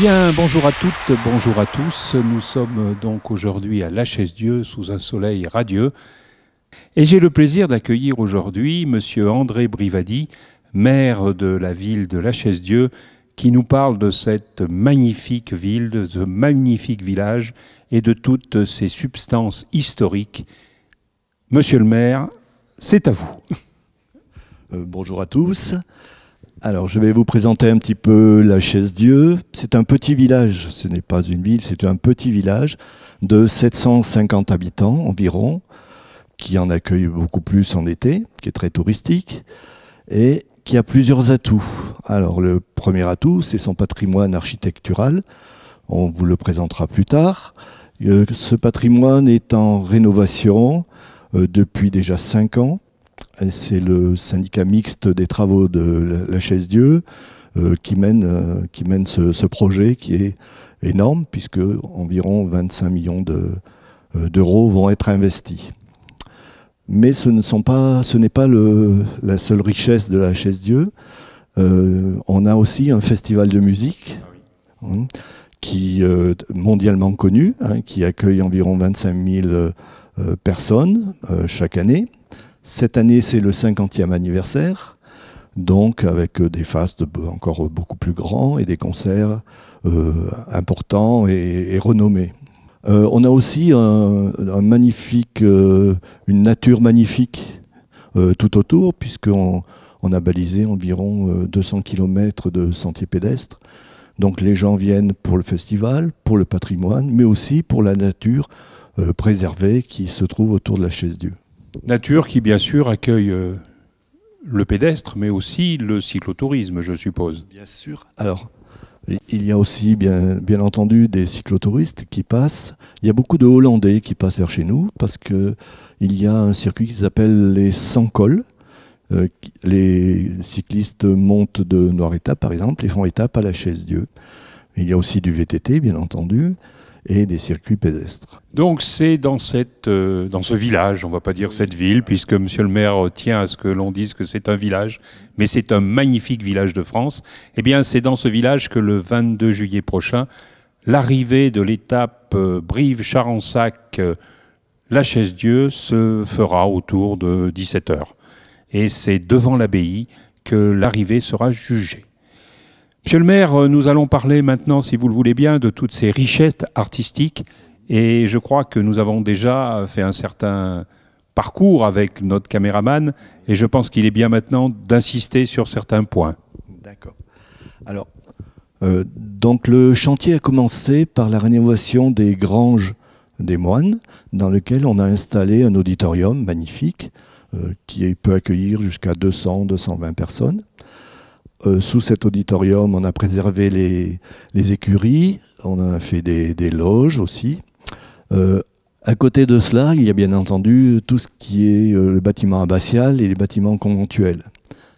bien, bonjour à toutes, bonjour à tous. Nous sommes donc aujourd'hui à La dieu sous un soleil radieux. Et j'ai le plaisir d'accueillir aujourd'hui Monsieur André Brivadi, maire de la ville de La dieu qui nous parle de cette magnifique ville, de ce magnifique village et de toutes ses substances historiques. Monsieur le maire, c'est à vous. Euh, bonjour à tous. Alors, je vais vous présenter un petit peu la Chaise Dieu. C'est un petit village, ce n'est pas une ville, c'est un petit village de 750 habitants environ, qui en accueille beaucoup plus en été, qui est très touristique, et qui a plusieurs atouts. Alors, le premier atout, c'est son patrimoine architectural. On vous le présentera plus tard. Euh, ce patrimoine est en rénovation euh, depuis déjà cinq ans c'est le syndicat mixte des travaux de la Chaise Dieu euh, qui mène, euh, qui mène ce, projet qui est énorme puisque environ 25 millions euh, d'euros vont être investis. Mais ce n'est pas la seule richesse de la Chaise Dieu. on a aussi un festival de musique ah hein, qui mondialement connu, hein, qui accueille environ 25 000 personnes chaque année cette année, c'est le 50e anniversaire, donc avec euh, des fastes encore euh, beaucoup plus grands et des concerts euh, importants et, renommés. on a aussi magnifique, une nature magnifique tout autour, puisqu'on on a balisé environ 200 km de sentiers pédestres. Donc les gens viennent pour le festival, pour le patrimoine, mais aussi pour la nature préservée qui se trouve autour de la chaise Dieu. Nature qui, bien sûr, accueille euh, le pédestre, mais aussi le cyclotourisme, je suppose. Bien sûr. Alors, il y a aussi, bien, entendu, des cyclotouristes qui passent. Il y a beaucoup de Hollandais qui passent vers chez nous parce qu'il y a un circuit qui s'appelle les 100 cols. Euh, les cyclistes montent de Noir-Étape, par exemple, et font étape à la Chaise-Dieu. Il y a aussi du VTT, bien entendu et des circuits pédestres. Donc c'est dans, euh, ce village, on ne va pas dire cette ville, puisque Monsieur le maire tient à ce que l'on dise que c'est un village, mais c'est un magnifique village de France. et eh bien c'est dans ce village que le 22 juillet prochain, l'arrivée de l'étape euh, Brive-Charensac. lachaise euh, la Dieu se fera autour de 17h. Et c'est devant l'abbaye que l'arrivée sera jugée. Monsieur le maire, euh, nous allons parler maintenant, si vous le voulez bien, de toutes ces richesses artistiques. Et je crois que nous avons déjà euh, fait un certain parcours avec notre caméraman. Et je pense qu'il est bien maintenant d'insister sur certains points. D'accord. Alors, euh, donc le chantier a commencé par la rénovation des granges des moines, dans lequel on a installé un auditorium magnifique qui peut accueillir jusqu'à 200-220 personnes. Euh, sous cet auditorium, on a préservé les, écuries, on a fait des, loges aussi. Euh, à côté de cela, il y a bien entendu tout ce qui est euh, le bâtiment abbatial et les bâtiments conventuels.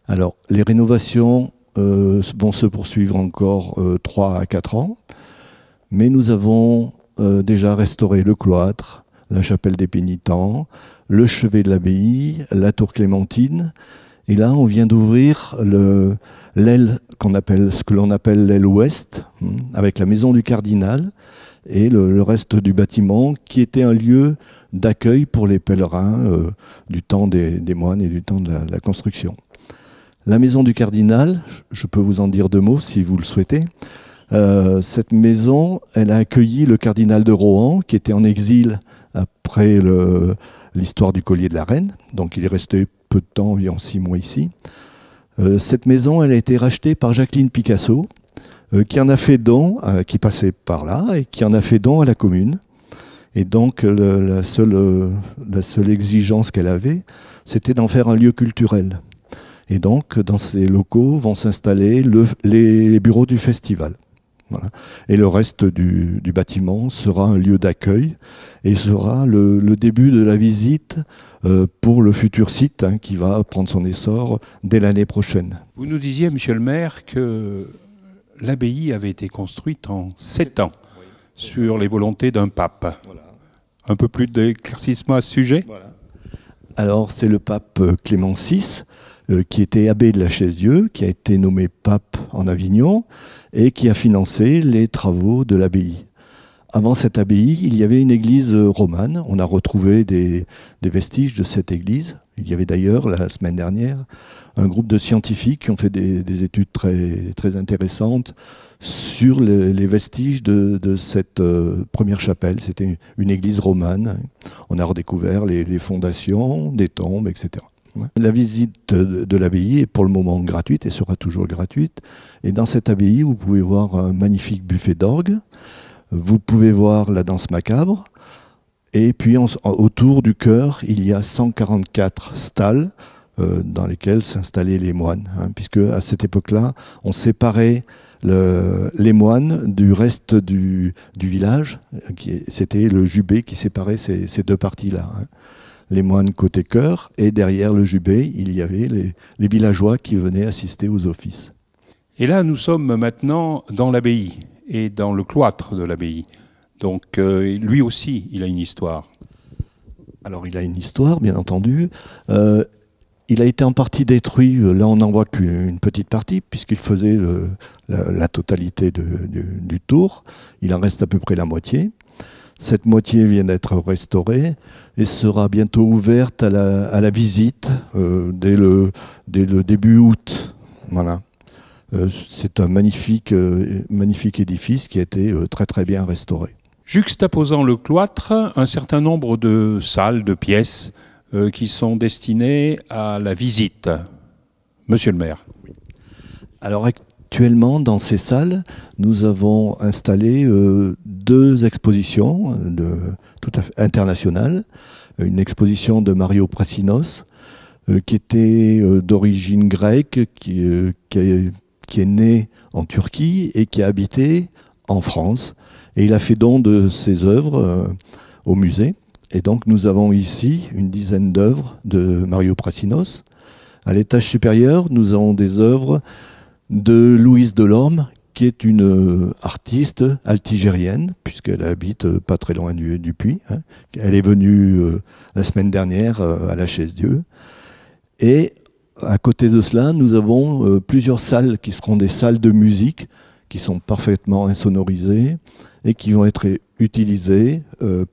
Alors, les rénovations vont se poursuivre encore 3 à 4 ans, mais nous avons déjà restauré le cloître, la chapelle des pénitents, le chevet de l'abbaye, la tour Clémentine, et là, on vient d'ouvrir l'aile qu'on appelle, ce que l'on appelle l'aile ouest, hein, avec la maison du cardinal et le, reste du bâtiment, qui était un lieu d'accueil pour les pèlerins euh, du temps des, moines et du temps de la, construction. La maison du cardinal, je peux vous en dire deux mots si vous le souhaitez. Euh, cette maison, elle a accueilli le cardinal de Rohan, qui était en exil après l'histoire du collier de la reine. Donc il est resté peu de temps, environ six mois ici. Euh, cette maison, elle a été rachetée par Jacqueline Picasso, euh, qui en a fait don, euh, qui passait par là, et qui en a fait don à la commune. Et donc, la, seule, la seule exigence qu'elle avait, c'était d'en faire un lieu culturel. Et donc, dans ces locaux vont s'installer les bureaux du festival. Et le reste du, bâtiment sera un lieu d'accueil et sera le, début de la visite euh, pour le futur site hein, qui va prendre son essor dès l'année prochaine. Vous nous disiez, monsieur le maire, que l'abbaye avait été construite en sept ans sur les volontés d'un pape. Un peu plus d'éclaircissement à ce sujet Alors c'est le pape euh, Clément VI euh, qui était abbé de la Chaise-Dieu, qui a été nommé pape en Avignon et qui a financé les travaux de l'abbaye. Avant cette abbaye, il y avait une église romane. On a retrouvé des, vestiges de cette église. Il y avait d'ailleurs, la semaine dernière, un groupe de scientifiques qui ont fait des, études très, intéressantes sur les, vestiges de, cette euh, première chapelle. C'était une, église romane. On a redécouvert les fondations, des tombes, etc. La visite de l'abbaye est pour le moment gratuite et sera toujours gratuite. Et dans cette abbaye, vous pouvez voir un magnifique buffet d'orgue, vous pouvez voir la danse macabre, et puis autour du chœur, il y a 144 stalles euh, dans lesquelles s'installaient les moines, hein, puisque à cette époque-là, on séparait les moines du reste du, village. C'était le jubé qui séparait ces, deux parties-là. Hein les moines côté chœur, et derrière le jubé, il y avait les, villageois qui venaient assister aux offices. Et là, nous sommes maintenant dans l'abbaye et dans le cloître de l'abbaye. Donc euh, lui aussi, il a une histoire. Alors il a une histoire, bien entendu. Euh, il a été en partie détruit, euh, là on n'en voit qu'une petite partie, puisqu'il faisait la, totalité du, tour. Il en reste à peu près la moitié. Cette moitié vient d'être restaurée et sera bientôt ouverte à la, visite euh, dès, le, début août. Voilà. Euh, c'est un magnifique, euh, magnifique édifice qui a été très très bien restauré. Juxtaposant le cloître, un certain nombre de salles, de pièces qui sont destinées à la visite. Monsieur le maire. Alors Actuellement, dans ces salles, nous avons installé euh, deux expositions euh, internationales. Une exposition de Mario Prasinos, euh, qui était d'origine grecque, qui, est, né en Turquie et qui a habité en France. Et il a fait don de ses œuvres au musée. Et donc nous avons ici une dizaine d'œuvres de Mario Prasinos. À l'étage supérieur, nous avons des œuvres de Louise Delorme, qui est une euh, artiste altigérienne, puisqu'elle habite euh, pas très loin du, du Puy. Hein. Elle est venue euh, la semaine dernière à la Chaise Dieu. Et à côté de cela, nous avons plusieurs salles qui seront des salles de musique, qui sont parfaitement insonorisées et qui vont être utilisées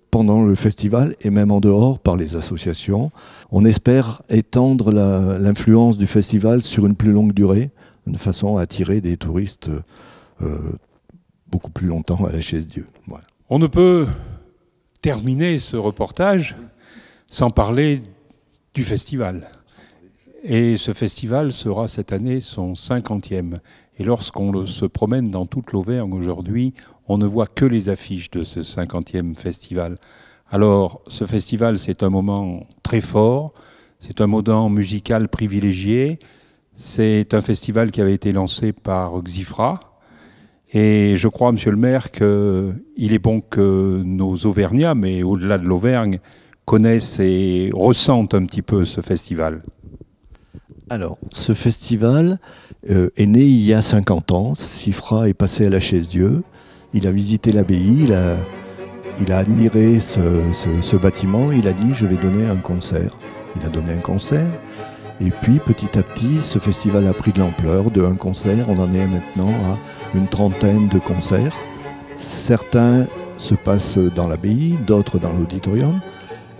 pendant le festival et même en dehors par les associations. On espère étendre l'influence du festival sur une plus longue durée de façon à attirer des touristes euh, beaucoup plus longtemps à la chaise Dieu. On ne peut terminer ce reportage sans parler du festival. Et ce festival sera cette année son 50e. Et lorsqu'on se promène dans toute l'Auvergne aujourd'hui, on ne voit que les affiches de ce 50e festival. Alors, ce festival, c'est un moment très fort, c'est un moment musical privilégié, c'est un festival qui avait été lancé par Xifra. Et je crois, monsieur le maire, qu'il est bon que nos Auvergnats, mais au-delà de l'Auvergne, connaissent et ressentent un petit peu ce festival. Alors, ce festival euh, est né il y a 50 ans. Xifra est passé à la chaise Dieu. Il a visité l'abbaye, il a, admiré ce, ce bâtiment. Il a dit Je vais donner un concert. Il a donné un concert. Et puis petit à petit, ce festival a pris de l'ampleur, de un concert, on en est maintenant à une trentaine de concerts. Certains se passent dans l'abbaye, d'autres dans l'auditorium,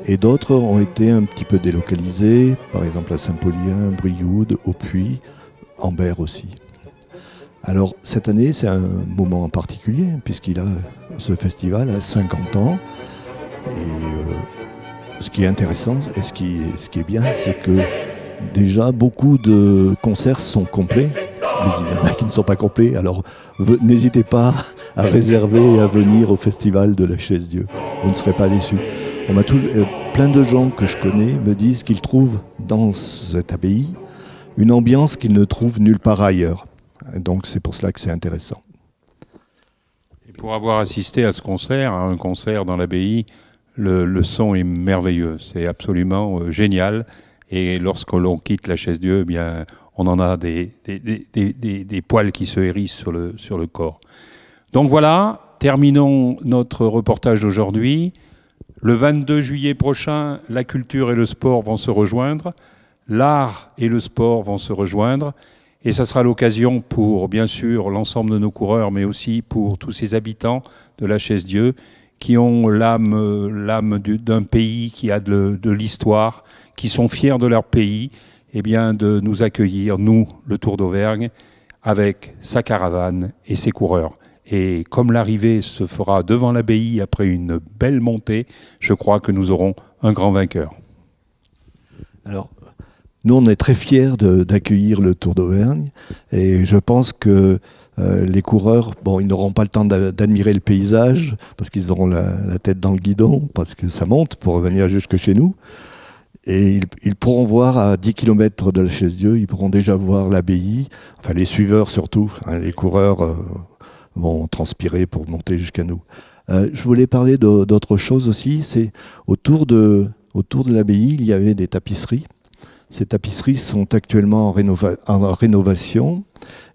et d'autres ont été un petit peu délocalisés, par exemple à Saint-Paulien, Brioude, au Puy, Ambert aussi. Alors cette année, c'est un moment particulier, puisqu'il a ce festival à 50 ans. Et euh, ce qui est intéressant et ce qui est bien, c'est que Déjà, beaucoup de concerts sont complets, mais il y en a qui ne sont pas complets. Alors, n'hésitez pas à réserver et à venir au festival de la Chaise Dieu. Vous ne serez pas déçus. On euh, plein de gens que je connais me disent qu'ils trouvent dans cette abbaye une ambiance qu'ils ne trouvent nulle part ailleurs. Donc, c'est pour cela que c'est intéressant. pour avoir assisté à ce concert, à un concert dans l'abbaye, le, son est merveilleux. C'est absolument euh, génial. Et lorsque l'on quitte la chaise Dieu, eh bien, on en a des, des, poils qui se hérissent sur le, sur le corps. Donc voilà, terminons notre reportage aujourd'hui. Le 22 juillet prochain, la culture et le sport vont se rejoindre, l'art et le sport vont se rejoindre, et ça sera l'occasion pour, bien sûr, l'ensemble de nos coureurs, mais aussi pour tous ces habitants de la Chaise-Dieu qui ont l'âme d'un pays qui a de, l'histoire, qui sont fiers de leur pays, et eh bien de nous accueillir, nous, le Tour d'Auvergne, avec sa caravane et ses coureurs. Et comme l'arrivée se fera devant l'abbaye après une belle montée, je crois que nous aurons un grand vainqueur. Alors, nous, on est très fiers d'accueillir le Tour d'Auvergne et je pense que euh, les coureurs, bon, ils n'auront pas le temps d'admirer le paysage parce qu'ils auront la, tête dans le guidon, parce que ça monte pour venir jusque chez nous. Et ils, pourront voir à 10 km de la chez eux, ils pourront déjà voir l'abbaye, enfin les suiveurs surtout, hein, les coureurs euh, vont transpirer pour monter jusqu'à nous. Euh, je voulais parler d'autre chose aussi, c'est autour de l'abbaye, il y avait des tapisseries ces tapisseries sont actuellement en, rénovation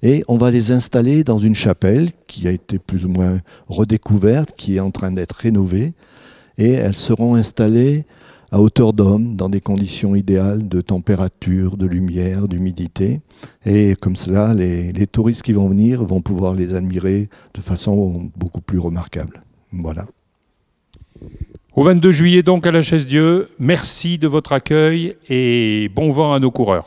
et on va les installer dans une chapelle qui a été plus ou moins redécouverte, qui est en train d'être rénovée. Et elles seront installées à hauteur d'homme, dans des conditions idéales de température, de lumière, d'humidité. Et comme cela, les, les touristes qui vont venir vont pouvoir les admirer de façon beaucoup plus remarquable. Voilà. Au 22 juillet donc à la Chaise Dieu, merci de votre accueil et bon vent à nos coureurs.